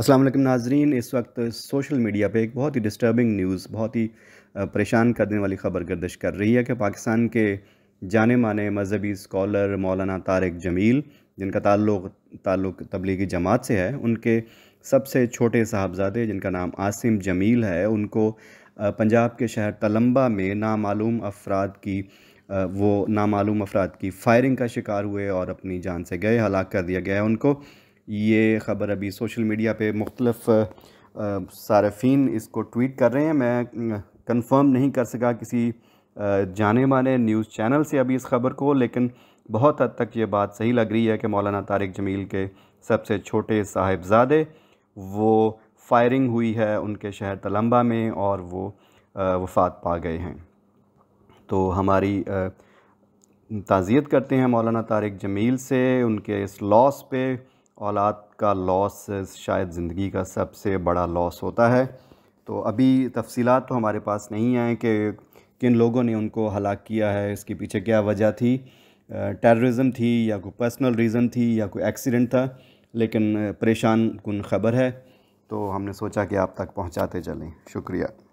अस्सलाम वालेकुम नाजरीन इस वक्त सोशल मीडिया पे एक बहुत ही डिस्टर्बिंग न्यूज़ बहुत ही परेशान करने वाली खबर गर्दिश कर रही है कि पाकिस्तान के जाने माने मजहबी स्कॉलर मौलाना तारक जमील जिनका ताल्लुक ताल्लुक तबलीगी जमात से है उनके सबसे छोटे साहबजादे जिनका नाम आसिम जमील है उनको पंजाब के शहर तलम्बा में नामालूम अफराद की वो नामालूम अफराद की फायरिंग का शिकार हुए और अपनी जान से गए हलाक कर दिया गया है उनको ये ख़बर अभी सोशल मीडिया पे मुख्तलफ़ सारफीन इसको ट्वीट कर रहे हैं मैं कंफर्म नहीं कर सका किसी जाने माने न्यूज़ चैनल से अभी इस ख़बर को लेकिन बहुत हद तक ये बात सही लग रही है कि मौलाना तारिक जमील के सबसे छोटे साहिबजादे वो फायरिंग हुई है उनके शहर तलम्बा में और वो वफात पा गए हैं तो हमारी ताज़ियत करते हैं मौलाना तारिक जमील से उनके इस लॉस पे औलाद का लॉस शायद ज़िंदगी का सबसे बड़ा लॉस होता है तो अभी तफसीलात तो हमारे पास नहीं आए कि किन लोगों ने उनको हलाक किया है इसके पीछे क्या वजह थी टेररिज्म थी या कोई पर्सनल रीज़न थी या कोई एक्सीडेंट था लेकिन परेशान कन ख़बर है तो हमने सोचा कि आप तक पहुंचाते चलें शुक्रिया